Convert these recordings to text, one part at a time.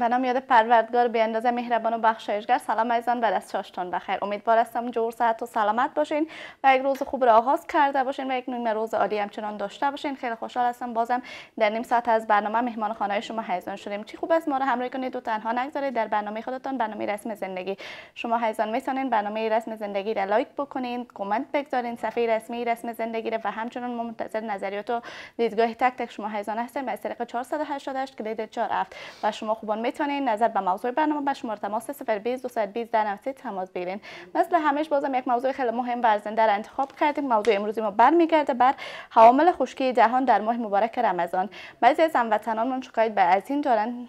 به نام یاد پروردگار به اندازه مهربان و بخشایشگر سلام عزیزان بر از چاشتان بخیر امیدوار هستم جور صحت و سلامت باشین و یک روز خوب را آغاز کرده باشین و یک نیمه روز عالی همچنان داشته باشین خیلی خوشحال هستم بازم در نیم ساعت از برنامه مهمان خانه شما هیزان شدیم چی خوب است ما را همراهی کنید و تنها نگذارید در برنامه خودتان برنامه رسم زندگی شما هیزان میسانین برنامه رسم زندگی را لایک بکنین کامنت بگذارین صفحه رسمی رسم زندگی را و همچنان منتظر نظریات و دیدگاه تک تک شما هیزان هستیم از طریق 488 کلید 47 و شما خوبان میتونین نظر به موضوع برنامه به شماره تماس 020 تماس بگیرین مثل همیش بازم یک موضوع خیلی مهم و ارزنده را انتخاب کردیم موضوع امروزی ما برمیگرده بر حوامل خشکی جهان در ماه مبارک رمضان بعضی از هموطنانمون شکایت به ازین این دارن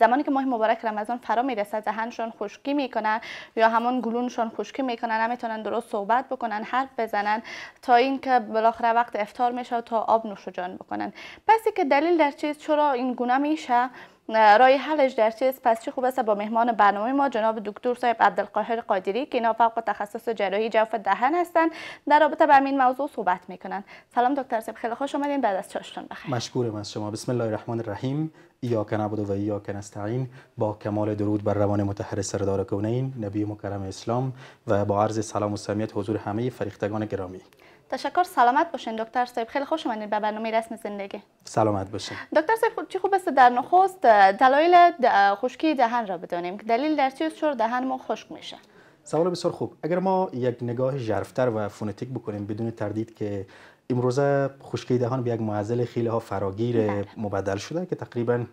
زمانی که ماه مبارک رمضان فرا میرسد ذهنشان خشکی میکنن یا همان گلونشان خشکی میکنن نمیتونن درست صحبت بکنن حرف بزنن تا اینکه بالاخره وقت افتار میشه تا آب نوش جان بکنن پسی که دلیل در چیز چرا این گونه میشه رای حلش در چیز پس چه چی خوب است با مهمان برنامه ما جناب دکتر صاحب عبدالقاهر قادری که اینا فوق تخصص جراحی جوف دهن هستند در رابطه با این موضوع صحبت میکنن سلام دکتر صاحب خیلی خوش آمدین بعد از چاشتون بخیر مشکورم از شما بسم الله الرحمن الرحیم ایاک نعبد و ایاک استعین با کمال درود بر روان متحر سردار کونین نبی مکرم اسلام و با عرض سلام و سمیت حضور همه فریختگان گرامی تشکر سلامت باشین دکتر صاحب خیلی خوش اومدین به برنامه رسم زندگی سلامت باشین دکتر صاحب خب چی خوب است در نخست دلایل خشکی دهن را بدانیم که دلیل در چی چرا دهن ما خشک میشه سوال بسیار خوب اگر ما یک نگاه ژرفتر و فونتیک بکنیم بدون تردید که امروزه خشکی دهان به یک معضل خیلی ها فراگیر بله. مبدل شده که تقریبا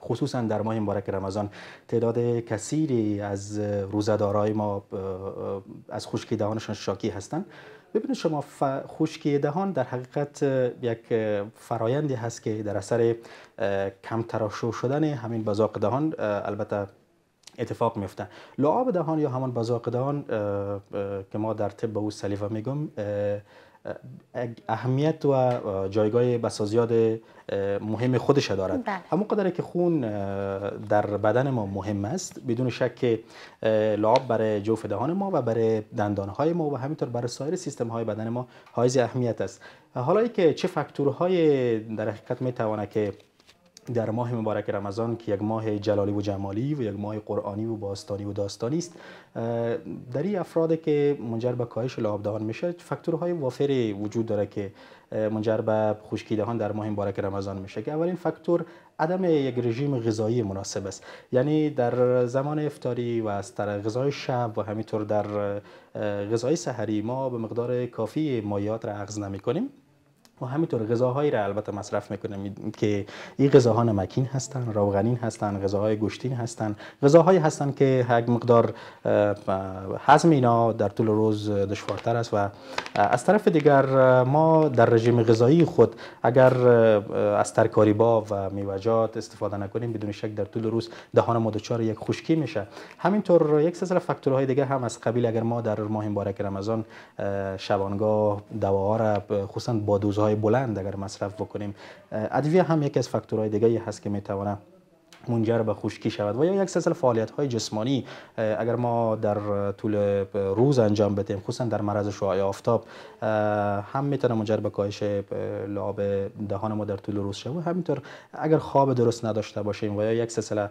خصوصا در ماه مبارک رمضان تعداد کثیری از روزدارای ما از خشکی دهانشان شاکی هستند ببینید شما ف... خشکی دهان در حقیقت یک فرایندی هست که در اثر کم تراشو شدن همین بزاق دهان البته اتفاق میفته لعاب دهان یا همان بزاق دهان که ما در طب به او سلیفه میگم اهمیت و جایگاه بسازیاد مهم خودش دارد بله. اما که خون در بدن ما مهم است بدون شک که لعاب برای جوف دهان ما و برای های ما و همینطور برای سایر سیستم های بدن ما حایز اهمیت است حالا که چه فاکتورهای در حقیقت می که در ماه مبارک رمضان که یک ماه جلالی و جمالی و یک ماه قرآنی و باستانی و داستانی است در این افراد که منجر به کاهش لعاب میشه فاکتورهای وافر وجود داره که منجر به خشکی دهان در ماه مبارک رمضان میشه که اولین فاکتور عدم یک رژیم غذایی مناسب است یعنی در زمان افطاری و از غذای شب و همینطور در غذای سحری ما به مقدار کافی مایات را اخذ نمی کنیم و همینطور غذاهایی را البته مصرف میکنیم که این غذاها نمکین هستن روغنین هستن غذاهای گوشتین هستن غذاهایی هستن که یک مقدار هضم اینا در طول روز دشوارتر است و از طرف دیگر ما در رژیم غذایی خود اگر از با و میوجات استفاده نکنیم بدون شک در طول روز دهان ما دچار یک خشکی میشه همینطور یک سلسله فاکتورهای دیگه هم از قبیل اگر ما در ماه مبارک رمضان شبانگاه دواها را خصوصا با دوزار های بلند اگر مصرف بکنیم ادویه هم یکی از فاکتورهای دیگه هست که میتونه منجر به خشکی شود و یا یک سلسله فعالیت های جسمانی اگر ما در طول روز انجام بدیم خصوصا در مرز شعاع آفتاب هم میتونه منجر به کاهش لعاب دهان ما در طول روز شود همینطور اگر خواب درست نداشته باشیم و یا یک سلسله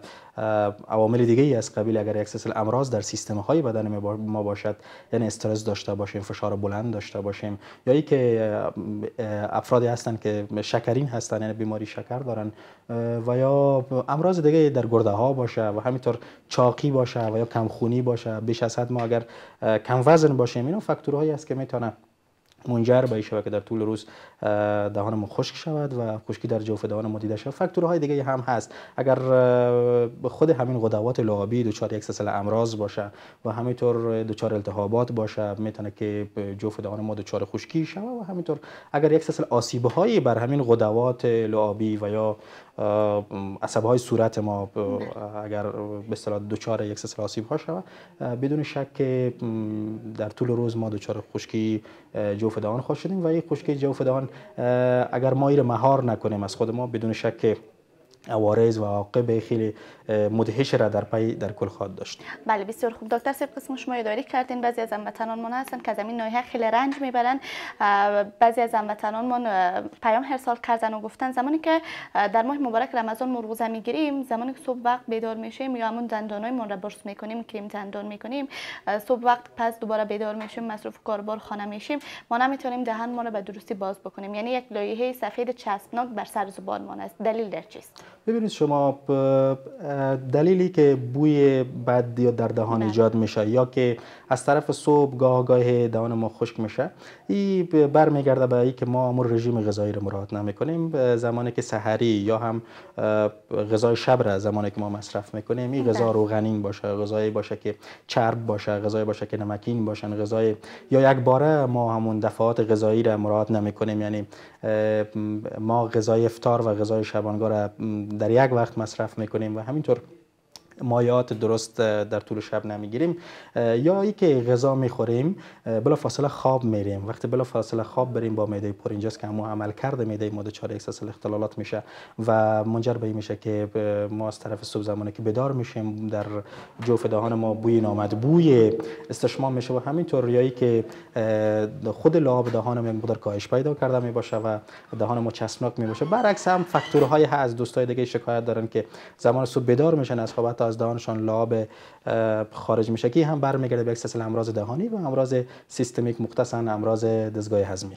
عوامل دیگه ای از قبیل اگر یک سلسله امراض در سیستم های بدن ما باشد یعنی استرس داشته باشیم فشار بلند داشته باشیم یا ای که افرادی هستند که شکرین هستند یعنی بیماری شکر دارن و یا امراض دیگه در گرده ها باشه و همینطور چاقی باشه و یا کم کمخونی باشه بیش از حد ما اگر کم وزن باشیم اینا فاکتورهایی است که میتونه منجر به شود که در طول روز دهان ما خشک شود و خشکی در جوف دهان ما دیده شود فاکتورهای دیگه هم هست اگر به خود همین غدوات لعابی دچار یک سلسله امراض باشه و همینطور دچار التهابات باشه میتونه که جوف دهان ما دچار خشکی شود و همینطور اگر یک سلسله آسیب هایی بر همین غدوات لعابی و یا عصب های صورت ما اگر به اصطلاح دچار یک سلسله آسیب ها شود بدون شک که در طول روز ما دوچار خشکی جوف دهان خواه شدیم و این خشکی جوف دهان اگر ما ایر مهار نکنیم از خود ما بدون شک عوارض و عواقب خیلی مدهش را در پای در کل خواهد داشت بله بسیار خوب دکتر سر قسم شما یاداری کردین بعضی از هموطنان ما هستن که زمین نایحه خیلی رنج میبرن بعضی از هموطنان ما پیام هر سال کردن و گفتن زمانی که در ماه مبارک رمضان مرغوزه میگیریم زمانی که صبح وقت بیدار میشیم یا همون دندانای مون را برس میکنیم کریم دندان میکنیم صبح وقت پس دوباره بیدار میشیم مصرف کاربار خانه میشیم ما نمیتونیم دهن ما را به درستی باز بکنیم یعنی یک لایحه سفید چسبناک بر سر زبان ما است دلیل در چیست ببینید شما دلیلی که بوی بد یا در دهان بله. ایجاد میشه یا که از طرف صبح گاه گاه دهان ما خشک میشه این برمیگرده به اینکه ما امور رژیم غذایی رو مراعات نمیکنیم زمانی که سحری یا هم غذای شب را زمانی که ما مصرف میکنیم این غذا بله. روغنین باشه غذایی باشه که چرب باشه غذایی باشه که نمکین باشن غذای یا یک باره ما همون دفعات غذایی را مراعات نمیکنیم یعنی ما غذای افطار و غذای شبانگاه در یک وقت مصرف میکنیم و همینطور مایات درست در طول شب نمیگیریم یا ای که غذا میخوریم بلا فاصله خواب میریم وقتی بلا فاصله خواب بریم با میده پر اینجاست که همون عمل کرده معده ماده چهار احساس اختلالات میشه و منجر به میشه که ما از طرف صبح زمانی که بدار میشیم در جوف دهان ما بوی نامد بوی استشمام میشه و همینطور که خود لعاب دهان ما مقدار کاهش پیدا کرده میباشه و دهان ما چسبناک میباشه برعکس هم فاکتورهای هست دوستای دیگه شکایت دارن که زمان صبح بدار میشن از خواب از دهانشان لعاب خارج میشه که هم برمیگرده به اکسس امراض دهانی و امراض سیستمیک مختصا امراض دستگاه هضمی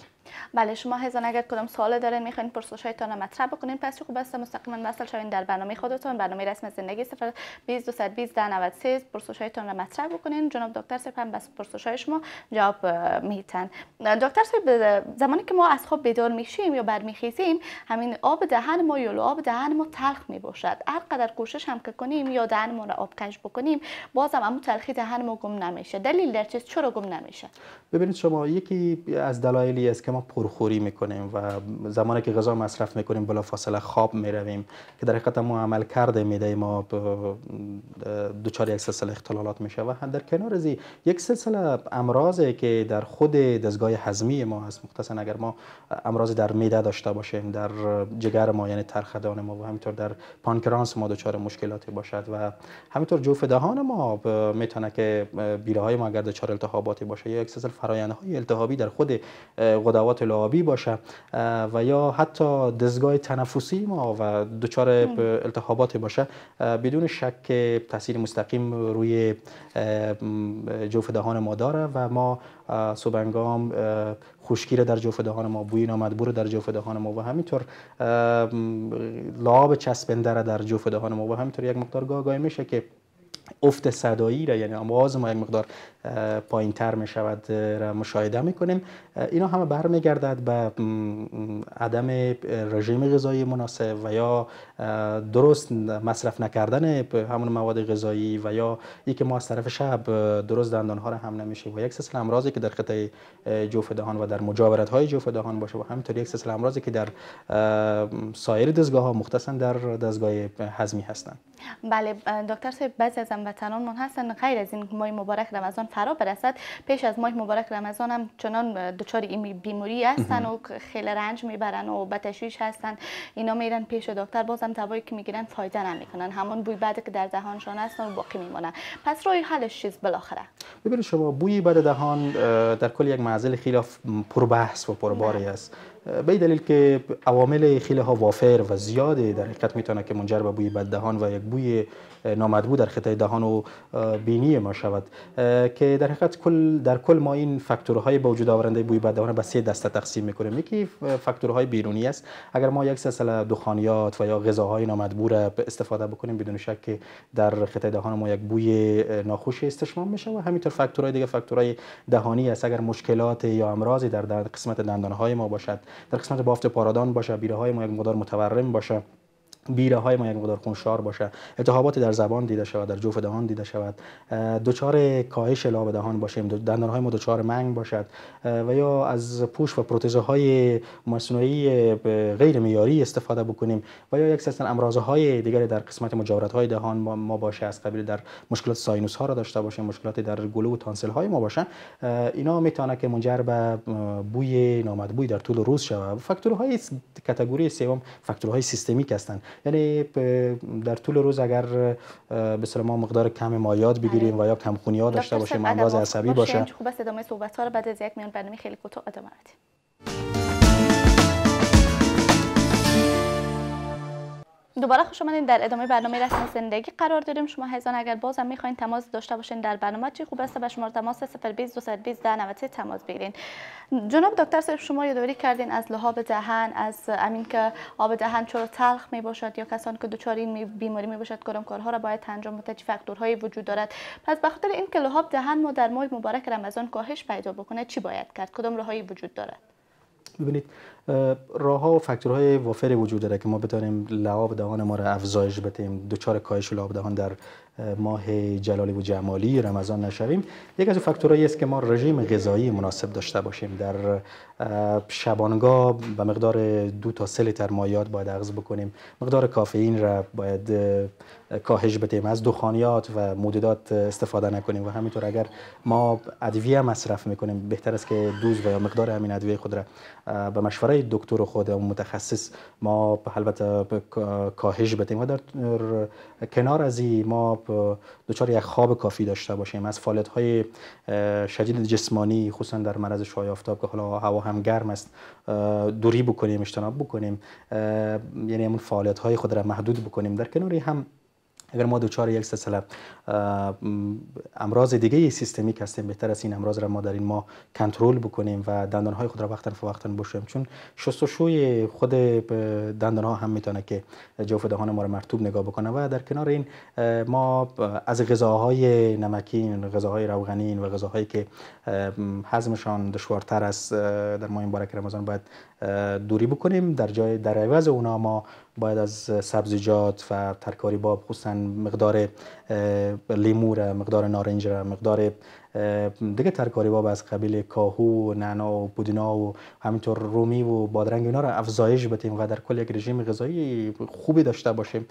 بله شما هزان اگر کدام سوال دارین میخواین پرسش هایتان را مطرح بکنین پس خوب است مستقیما وصل شوین در برنامه خودتون برنامه رسم زندگی سفر 220 1093 پرسش هایتان را مطرح بکنین جناب دکتر صاحب هم بس پرسش های شما جواب میتن دکتر صاحب زمانی که ما از خواب بیدار میشیم یا برمیخیزیم همین آب دهن ما یا آب دهن ما تلخ میباشد هر قدر کوشش هم که کنیم یا دهن ما را آب کش بکنیم بازم اما تلخی دهن ما گم نمیشه دلیل در چیز چرا گم نمیشه ببینید شما یکی از دلایلی است که ما پرخوری میکنیم و زمانی که غذا مصرف میکنیم بلا فاصله خواب میرویم که در حقیقت ما عمل کرده میده ما دوچار یک سلسله اختلالات میشه و در کنار زی یک سلسله امراضی که در خود دستگاه هضمی ما هست مختصا اگر ما امراض در میده داشته باشیم در جگر ما یعنی ترخدان ما و همینطور در پانکرانس ما دچار مشکلاتی باشد و همینطور جوف دهان ما میتونه که بیره های ما اگر دوچار التهاباتی باشه یا یک سلسله فرآیندهای التهابی در خود غدوات لعابی باشه و یا حتی دزگاه تنفسی ما و دچار التهابات باشه بدون شک تاثیر مستقیم روی جوف دهان ما داره و ما صبح انگام خشکی در جوف دهان ما بوی نامدبور در جوف دهان ما و همینطور لعاب چسبنده در جوف دهان ما و همینطور یک مقدار گاگای میشه که افت صدایی را یعنی آواز ما یک مقدار پایین تر می شود را مشاهده می اینا همه برمیگردد به عدم رژیم غذایی مناسب و یا درست مصرف نکردن همون مواد غذایی و یا اینکه ما از طرف شب درست دندان ها را هم نمیشه و یک سلسله امراضی که در خطه جوف دهان و در مجاورت های جوف دهان باشه و همینطور یک سلسله امراضی که در سایر دستگاه ها مختصا در دستگاه هضمی هستند بله دکتر صاحب بعضی از من هستن غیر از این ماه مبارک رمضان فرا برسد پیش از ماه مبارک رمضان هم چنان دچار این بیماری هستن و خیلی رنج میبرن و تشویش هستن اینا میرن پیش دکتر بازم دوایی که میگیرن فایده نمیکنن همون بوی بعد که در دهانشان هستن و باقی میمونن پس روی حلش چیز بالاخره ببینید شما بوی بعد دهان در کل یک معضل خیلی پربحث و پرباری است به دلیل که عوامل خیلی ها وافر و زیاده در حقیقت میتونه که منجر به بوی بد دهان و یک بوی نامدبو در خطه دهان و بینی ما شود که در حقیقت کل در کل ما این فاکتورهای به وجود آورنده بوی بد دهان به سه دسته تقسیم میکنیم یکی فاکتورهای بیرونی است اگر ما یک سلسله دخانیات و یا غذاهای نامدبو را استفاده بکنیم بدون شک که در خطای دهان ما یک بوی ناخوش استشمام میشه و همینطور فاکتورهای دیگه فاکتورهای دهانی است اگر مشکلات یا امراضی در, در قسمت دندانهای ما باشد در قسمت بافت پارادان باشه بیره های ما یک مقدار متورم باشه بیره های ما یک یعنی مقدار خونشار باشه التهابات در زبان دیده شود در جوف دهان دیده شود دچار کاهش لاب دهان باشیم دندان های ما دوچار منگ باشد و یا از پوش و پروتزه های مصنوعی غیر میاری استفاده بکنیم و یا یک سلسله امراض های دیگری در قسمت مجاورت های دهان ما باشه از قبیل در مشکلات ساینوس ها را داشته باشیم مشکلات در گلو و تانسل های ما باشه اینا میتونه که منجر به بوی در طول روز شود فاکتورهای کاتگوری سوم فاکتورهای سیستمیک هستند یعنی در طول روز اگر به ما مقدار کم مایات بگیریم آره. و یا کم خونی ها داشته باشیم امراض عصبی باشه خوب است ادامه صحبت ها رو بعد از یک میان برنامه خیلی کوتاه ادامه بدیم دوباره خوش آمدین در ادامه برنامه رسم زندگی قرار داریم شما هزان اگر باز هم میخواین تماس داشته باشین در برنامه چی خوب است به شما تماس 020 تماس بگیرین جناب دکتر صاحب شما یادآوری کردین از لحاب دهن از امین که آب دهن چرا تلخ می باشد یا کسان که دچار این بیماری می باشد کدام کارها را باید انجام متفاکتورهای وجود دارد پس به خاطر اینکه لحاب دهن ما در ماه مبارک رمضان کاهش پیدا بکنه چی باید کرد کدام راههایی وجود دارد ببینید راه و فاکتورهای وافر وجود داره که ما بتونیم لعاب دهان ما را افزایش بدیم دوچار کاهش لعاب دهان در ماه جلالی و جمالی رمضان نشویم یک از فاکتورهایی است که ما رژیم غذایی مناسب داشته باشیم در شبانگاه به مقدار دو تا سه لیتر مایات باید عغز بکنیم مقدار کافئین را باید کاهش بدیم از دخانیات و مددات استفاده نکنیم و همینطور اگر ما ادویه مصرف میکنیم بهتر است که دوز و یا مقدار همین ادویه خود را به مشوره دکتر خود و متخصص ما البته کاهش بدیم و در کنار از این ما دچار یک خواب کافی داشته باشیم از فعالیت های شدید جسمانی خصوصا در مرض شایافتاب که حالا هوا هم گرم است دوری بکنیم اجتناب بکنیم یعنی همون فعالیت های خود را محدود بکنیم در کنار هم اگر ما دچار یک سلسله امراض دیگه سیستمیک هستیم بهتر است این امراض را ما در این ما کنترل بکنیم و دندان های خود را وقتا فوقتا بشویم چون شوی خود دندان ها هم میتونه که جوف دهان ما را مرتوب نگاه بکنه و در کنار این ما از غذاهای نمکین غذاهای روغنین و غذاهایی که هضمشان دشوارتر است در ماه مبارک رمضان باید دوری بکنیم در جای در عوض اونا ما باید از سبزیجات و ترکاری باب خصوصا مقدار لیمو مقدار نارنج مقدار دیگه ترکاری باب از قبیل کاهو و نعنا و پودینا و همینطور رومی و بادرنگ اینا رو افزایش بدیم و در کل یک رژیم غذایی خوبی داشته باشیم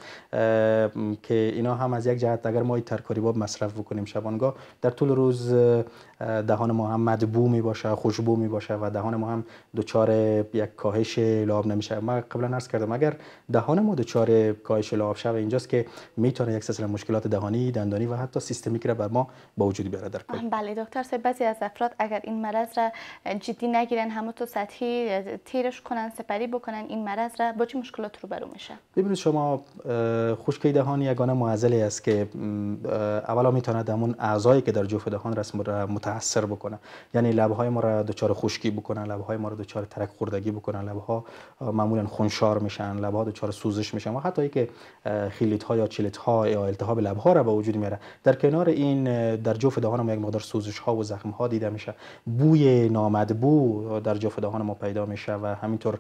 که اینا هم از یک جهت اگر ما این ترکاری باب مصرف بکنیم شبانگاه در طول روز دهان ما هم مدبو می باشه خوشبو می باشه و دهان ما هم دوچار یک کاهش لعاب نمیشه من قبلا نرس کردم اگر دهان ما دچار کاهش لعاب شد اینجاست که میتونه یک سلسله مشکلات دهانی دندانی و حتی سیستمیک را بر ما با وجود بیاره در بله دکتر سه بعضی از افراد اگر این مرض را جدی نگیرن همون تو سطحی تیرش کنن سپری بکنن این مرض را با چه مشکلات روبرو میشه ببینید شما خشکی دهان یگانه معضلی است که اولا میتونه همون اعضایی که در جوف دهان رسم را متاثر بکنه یعنی لبهای ما را دچار خشکی بکنن لبهای ما را دچار ترک خوردگی بکنن لبها معمولا خونشار میشن لبها دچار سوزش میشن و حتی که خیلیت ها یا چلیت ها یا التهاب لبها را به وجود میاره در کنار این در جوف دهان ما یک سوزش ها و زخم ها دیده میشه بوی نامدبو در جفدهان دهان ما پیدا میشه و همینطور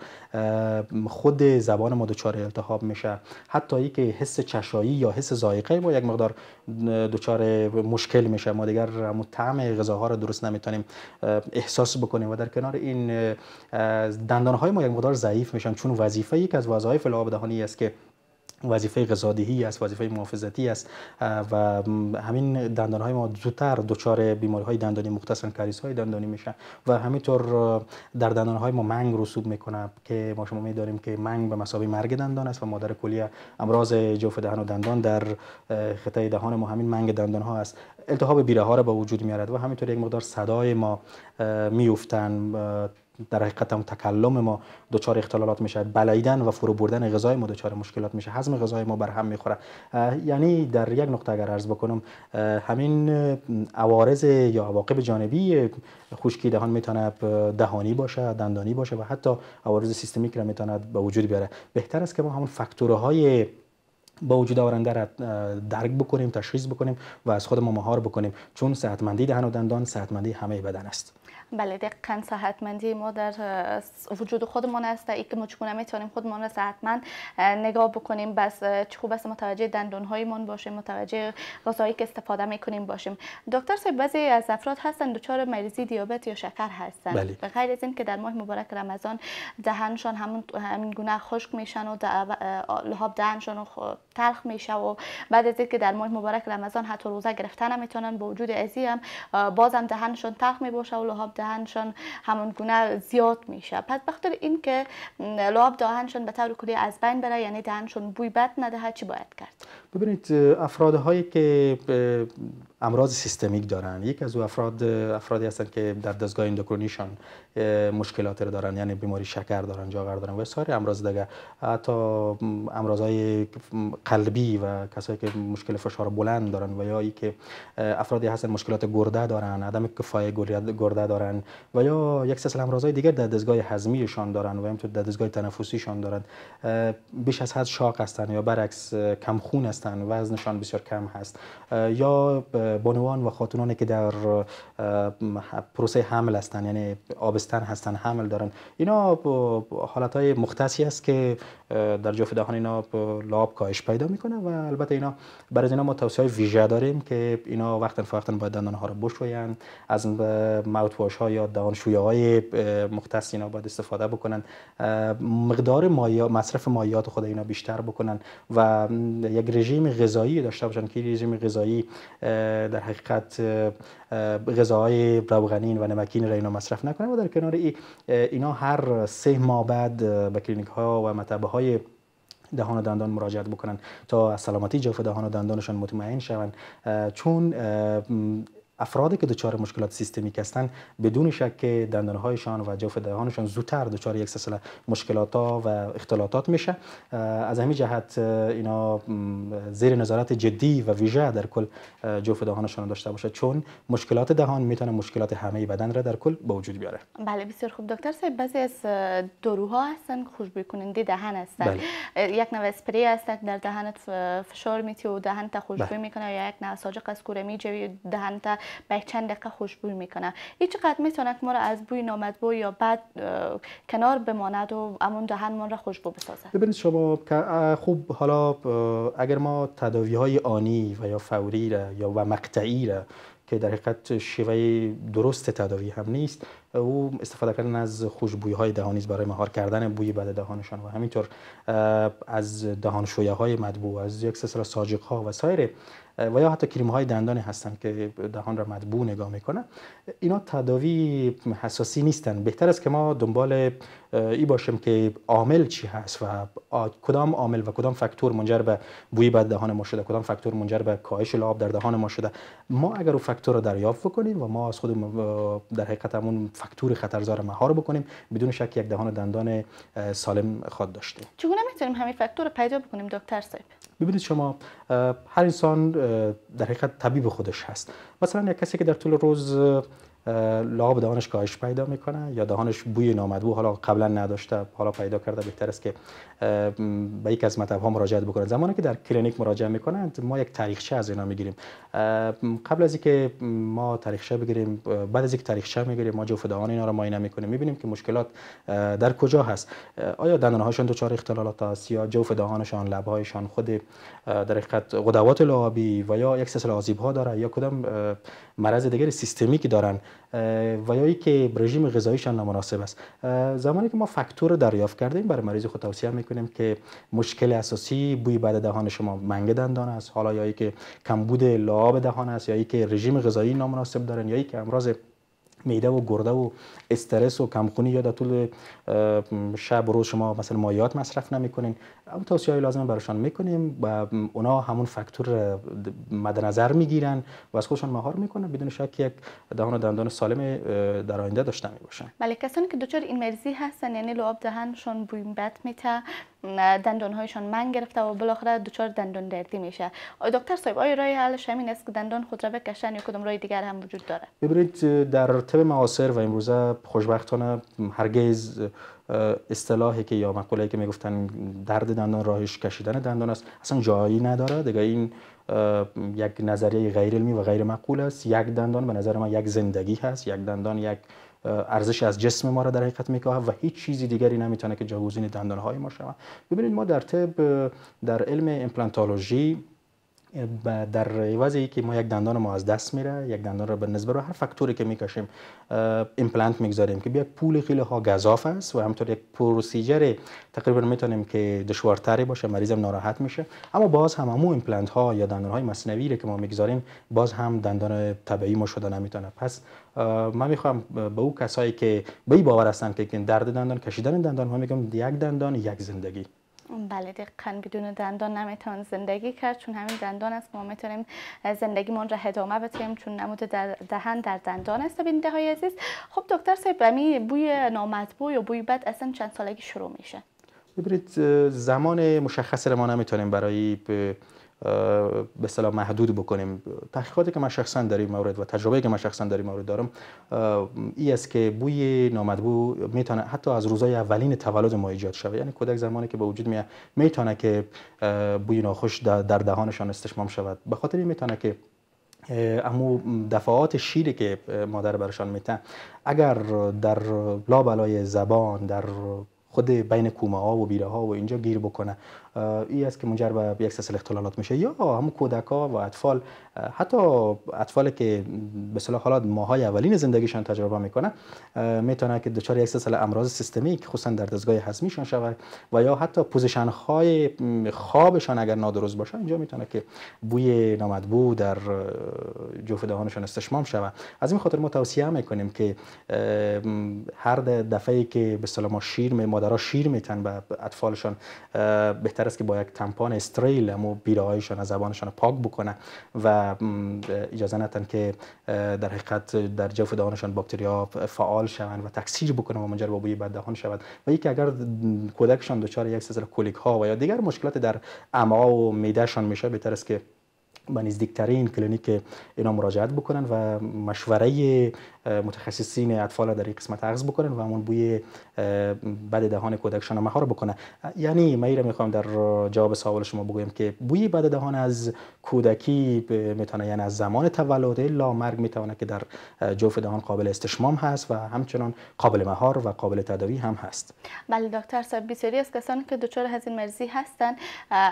خود زبان ما دچار التهاب میشه حتی ای که حس چشایی یا حس ذائقه ما یک مقدار دچار مشکل میشه ما دیگر طعم غذاها را درست نمیتونیم احساس بکنیم و در کنار این دندان های ما یک مقدار ضعیف میشن چون وظیفه یک از وظایف لعاب دهانی است که وظیفه غذادهی است وظیفه محافظتی است و همین دندان های ما زودتر دچار بیماری های دندانی مختصا کریس های دندانی میشن و همینطور در دندان های ما منگ رسوب میکنه که ما شما میدانیم که منگ به مسابقه مرگ دندان است و مادر کلیه امراض جوف دهن و دندان در خطه دهان ما همین منگ دندان ها است التهاب بیره ها را به وجود میارد و همینطور یک مقدار صدای ما میوفتن در حقیقت هم تکلم ما دچار اختلالات میشه بلعیدن و فرو بردن غذای ما دچار مشکلات میشه هضم غذای ما بر هم میخوره یعنی در یک نقطه اگر عرض بکنم همین عوارض یا عواقب جانبی خشکی دهان میتونه دهانی باشه دندانی باشه و حتی عوارض سیستمیک را میتونه به وجود بیاره بهتر است که ما همون فاکتورهای با وجود آورنده را درک بکنیم تشخیص بکنیم و از خود ما مهار بکنیم چون صحتمندی دهن و دندان صحتمندی همه بدن است بله دقیقا صحتمندی ما در وجود خودمان است ای که ما میتونیم خودمان را صحتمند نگاه بکنیم بس خوب است متوجه دندون هایمان باشیم متوجه غذایی که استفاده میکنیم باشیم دکتر صاحب بعضی از افراد هستند دوچار مریضی دیابت یا شکر هستند بله. غیر از این که در ماه مبارک رمضان دهنشان همون همین گونه خشک میشن و لحاب دهنشان تلخ میشه و بعد از اینکه در ماه مبارک رمضان حتی روزه گرفتن میتونن با وجود ازی هم بازم دهنشون تلخ میباشه و لحاب دهنشون همون گونه زیاد میشه پس بخاطر که لحاب دهنشون به طور کلی از بین بره یعنی دهنشون بوی بد نده چی باید کرد ببینید هایی که امراض سیستمیک دارن یک از افراد افرادی هستند که در دستگاه اندوکرونیشان مشکلات رو دارن یعنی بیماری شکر دارن جاغر دارن و سایر امراض دیگه حتی های قلبی و کسایی که مشکل فشار بلند دارن و یا ای که افرادی هستن مشکلات گرده دارن عدم کفایه گرده دارن و یا یک سلسله های دیگر در دستگاه هضمیشان دارن و همینطور در دستگاه تنفسیشان دارن بیش از حد شاق هستن یا برعکس کم خون هستن وزنشان بسیار کم هست یا بانوان و خاتونانی که در پروسه حمل هستند یعنی آبستن هستند حمل دارن اینا حالت های مختصی است که در جوف دهان اینا لاب کاهش پیدا میکنه و البته اینا برای اینا ما توصیه های ویژه داریم که اینا وقتا فقط باید دندان ها رو بشویند از ماوت ها یا دهان های مختص اینا باید استفاده بکنن مقدار مایا، مصرف مایات خود اینا بیشتر بکنن و یک رژیم غذایی داشته باشن که رژیم غذایی در حقیقت غذاهای روغنین و نمکین را اینا مصرف نکنن و در کنار ای اینا هر سه ماه بعد به کلینیک ها و مطب های دهان و دندان مراجعت بکنن تا سلامتی جفت دهان و دندانشان مطمئن شوند چون افرادی که دچار مشکلات سیستمیک هستند بدون شک که دندانهایشان و جوف دهانشان زودتر دچار یک سلسله مشکلات ها و اختلاطات میشه از همین جهت اینا زیر نظارت جدی و ویژه در کل جوف دهانشان داشته باشه چون مشکلات دهان میتونه مشکلات همه بدن را در کل به وجود بیاره بله بسیار خوب دکتر صاحب بعضی از داروها هستن خوشبوی کننده دهان هستن بله. یک نوع اسپری هست در دهنت فشار میتی و دهن تا بله. میکنه یا یک نوع ساجق از کورمی جوی دهن تا به چند دقیقه خوشبوی میکنه این چقدر که ما را از بوی نامدبوی یا بد کنار بماند و امون ما را خوشبو بسازد ببینید شما خوب حالا اگر ما تداوی های آنی و یا فوری را یا و مقطعی را که در حقیقت شیوه درست تداوی هم نیست او استفاده کردن از خوشبوی های دهانی برای مهار کردن بوی بد دهانشان و همینطور از دهان های مدبو از یک سلسله ساجق ها و سایر و یا حتی کریم های دندانی هستن که دهان را مدبوع نگاه میکنن اینا تداوی حساسی نیستن بهتر است که ما دنبال ای باشیم که عامل چی هست و کدام عامل و کدام فاکتور منجر به بوی بد دهان ما شده کدام فاکتور منجر به کاهش لعاب در دهان ما شده ما اگر اون فاکتور را دریافت بکنیم و ما از خود در حقیقت فاکتور خطرزار مهار بکنیم بدون شک یک دهان دندان سالم خواهد داشته چگونه میتونیم همین فاکتور رو پیدا بکنیم دکتر صاحب ببینید شما هر انسان در حقیقت طبیب خودش هست مثلا یک کسی که در طول روز لاب دهانش کاهش پیدا میکنه یا دهانش بوی نامدبو حالا قبلا نداشته حالا پیدا کرده بهتر است که به یک از مطب ها مراجعه بکنن زمانی که در کلینیک مراجعه میکنند ما یک تاریخچه از اینا میگیریم قبل از اینکه ما تاریخچه بگیریم بعد از اینکه تاریخچه میگیریم ما جوف دهان اینا رو ماینه میکنیم میبینیم که مشکلات در کجا هست آیا دندان هاشون دچار اختلالات است یا جوف دهانشان لب هایشان خود در حقیقت غدوات لعابی و یا یک سلسله ها داره یا کدام مرض دیگر سیستمی که دارن و یا که رژیم غذاییشان نامناسب است زمانی که ما فاکتور رو دریافت کردیم برای مریض خود توصیه میکنیم که مشکل اساسی بوی بعد دهان شما منگ دندان است حالا یا که کمبود لعاب دهان است یا که رژیم غذایی نامناسب دارن یا که امراض میده و گرده و استرس و کمخونی یا در طول شب و روز شما مثلا مایات مصرف نمیکنین اما توصیه های لازم براشون میکنیم و اونا همون فاکتور مد نظر میگیرن و از خودشان مهار میکنن بدون شک یک دهان و دندان سالم در آینده داشته میباشن بله کسانی که دچار این مرزی هستن یعنی لعاب دهنشون بد میته هایشان من گرفته و بالاخره دچار دندون دردی میشه دکتر صاحب آیا رای حلش همین است که دندان خود را بکشن یا کدام رای دیگر هم وجود داره ببینید در طب معاصر و امروزه خوشبختانه هرگز اصطلاحی که یا مقوله که میگفتن درد دندان راهش کشیدن دندان است اصلا جایی نداره دیگه این یک نظریه غیر علمی و غیر مکول است یک دندان به نظر من یک زندگی هست یک دندان یک ارزش از جسم ما را در حقیقت میکاهد و هیچ چیزی دیگری نمیتونه که جایگزین های ما شود ببینید ما در طب در علم امپلانتولوژی در ایوازی که ما یک دندان ما از دست میره یک دندان رو به نسبه رو هر فاکتوری که میکشیم ایمپلنت میگذاریم که بیا پول خیلی ها گذاف است و همطور یک پروسیجر تقریبا میتونیم که دشوارتری باشه مریضم ناراحت میشه اما باز هم همو ایمپلنت ها یا دندان های مصنوعی که ما میگذاریم باز هم دندان طبیعی ما شده نمیتونه پس من میخوام به او کسایی که به باور هستن که درد دندان کشیدن دندان ها میگم یک دندان یک زندگی بله دقیقا بدون دندان نمیتوان زندگی کرد چون همین دندان است ما میتونیم من را هدامه بتیم چون نمود دهن در دندان است بینده های عزیز خب دکتر صاحب بمی یعنی بوی نامطبوع یا بوی بد اصلا چند سالگی شروع میشه ببینید زمان مشخصی ما نمیتونیم برای به محدود بکنیم تحقیقاتی که من شخصا در این مورد و تجربه که من شخصا در این مورد دارم ای است که بوی نامدبو میتونه حتی از روزای اولین تولد ما ایجاد شود یعنی کودک زمانی که به وجود میاد میتونه که بوی ناخوش در دهانشان استشمام شود به خاطر میتونه که امو دفعات شیری که مادر برشان میتن اگر در لابلای زبان در خود بین کومه ها و بیره ها و اینجا گیر بکنه ای است که منجر به یک سلسله اختلالات میشه یا هم کودکا و اطفال حتی اطفال که به صلاح حالات ماهای اولین زندگیشان تجربه میکنه میتونه که دچار یک سلسله امراض سیستمی که خصوصا در دستگاه هضمیشان شود و یا حتی پوزیشن های خوابشان اگر نادرست باشه اینجا میتونه که بوی نامطبوع در جوف دهانشان استشمام شود از این خاطر ما توصیه میکنیم که هر دفعه که به ما شیر می مادرها شیر میتن به اطفالشان بهتر است که با یک تمپان استریل مو بیراهایشان از زبانشان پاک بکنه و اجازه نتن که در حقیقت در جوف دهانشان باکتریا فعال شوند و تکثیر بکنه و منجر به بوی بد دهان شود و یکی اگر کودکشان دچار یک سلسله کولیک ها و یا دیگر مشکلات در امعا و میدهشان میشه بهتر است که به نزدیکترین کلینیک اینا مراجعت بکنن و مشوره متخصصین اطفال در این قسمت عغز بکنن و همون بوی بد دهان کودک شنامه ها رو بکنن یعنی ما میخوام در جواب سوال شما بگویم که بوی بد دهان از کودکی میتونه یعنی از زمان تولد لا مرگ میتونه که در جوف دهان قابل استشمام هست و همچنان قابل مهار و قابل تداوی هم هست بله دکتر صاحب بسیاری از کسانی که دچار این مرضی هستن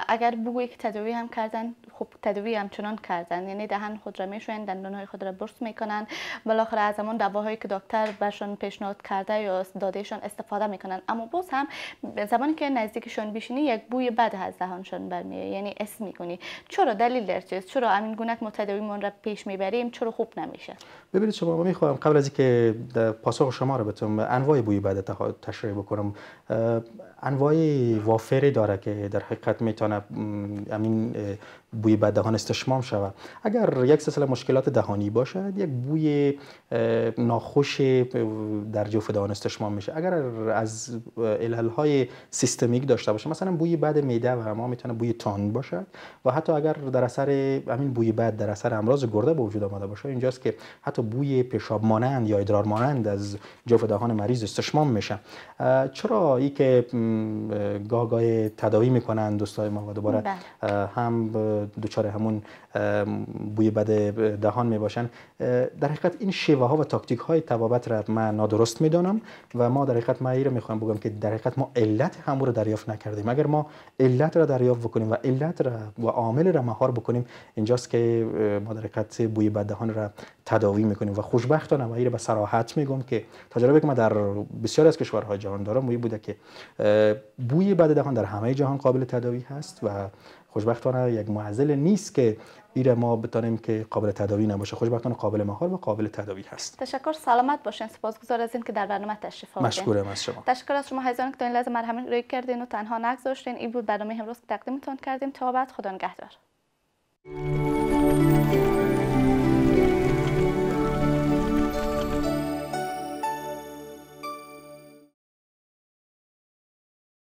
اگر بگویی که تداوی هم کردن خب تداوی همچنان کردن یعنی دهن خود را میشوین دندان خود را برس میکنن بالاخره از درمان دواهایی که دکتر برشان پیشنهاد کرده یا دادهشان استفاده میکنن اما باز هم زمانی که نزدیکشان بشینی یک بوی بد از دهانشان برمیه یعنی اس میکنی چرا دلیل در چیست چرا همین گونه من را پیش میبریم چرا خوب نمیشه ببینید شما میخوام قبل از اینکه پاسخ شما رو بتونم انواع بوی بد تشریح بکنم انواع وافری داره که در حقیقت میتونه همین بوی بد دهان استشمام شود اگر یک سلسله مشکلات دهانی باشد یک بوی ناخوش در جوف دهان استشمام میشه اگر از علل های سیستمیک داشته باشه مثلا بوی بد میده و ما میتونه بوی تان باشد و حتی اگر در اثر همین بوی بد در اثر امراض گرده به وجود آمده باشه اینجاست که حتی بوی پیشاب مانند یا ادرار مانند از جوف دهان مریض استشمام میشه چرا ای که گاگای تداوی میکنن دوستای ما و دوباره بله. هم دوچار همون بوی بد دهان می باشند در حقیقت این شیوه ها و تاکتیک های طبابت را من نادرست میدانم و ما در حقیقت ما را میخوام بگم که در حقیقت ما علت همون رو دریافت نکردیم اگر ما علت را دریافت بکنیم و علت را و عامل را مهار بکنیم اینجاست که ما در حقیقت بوی بد دهان را تداوی میکنیم و خوشبختانه ما را به صراحت میگم که تجربه که ما در بسیاری از کشورهای جهان دارم بوده که بوی بد دهان در همه جهان قابل تداوی هست و خوشبختانه یک معضل نیست که ایر ما بتانیم که قابل تداوی نباشه خوشبختانه قابل مهار و قابل تداوی هست تشکر سلامت باشین سپاسگزار از که در برنامه تشریف آوردین مشکورم از شما تشکر از شما هزینه که تا این لحظه مرهمی روی کردین و تنها نگذاشتین این بود برنامه امروز که تقدیمتون کردیم تا بعد خدا نگهدار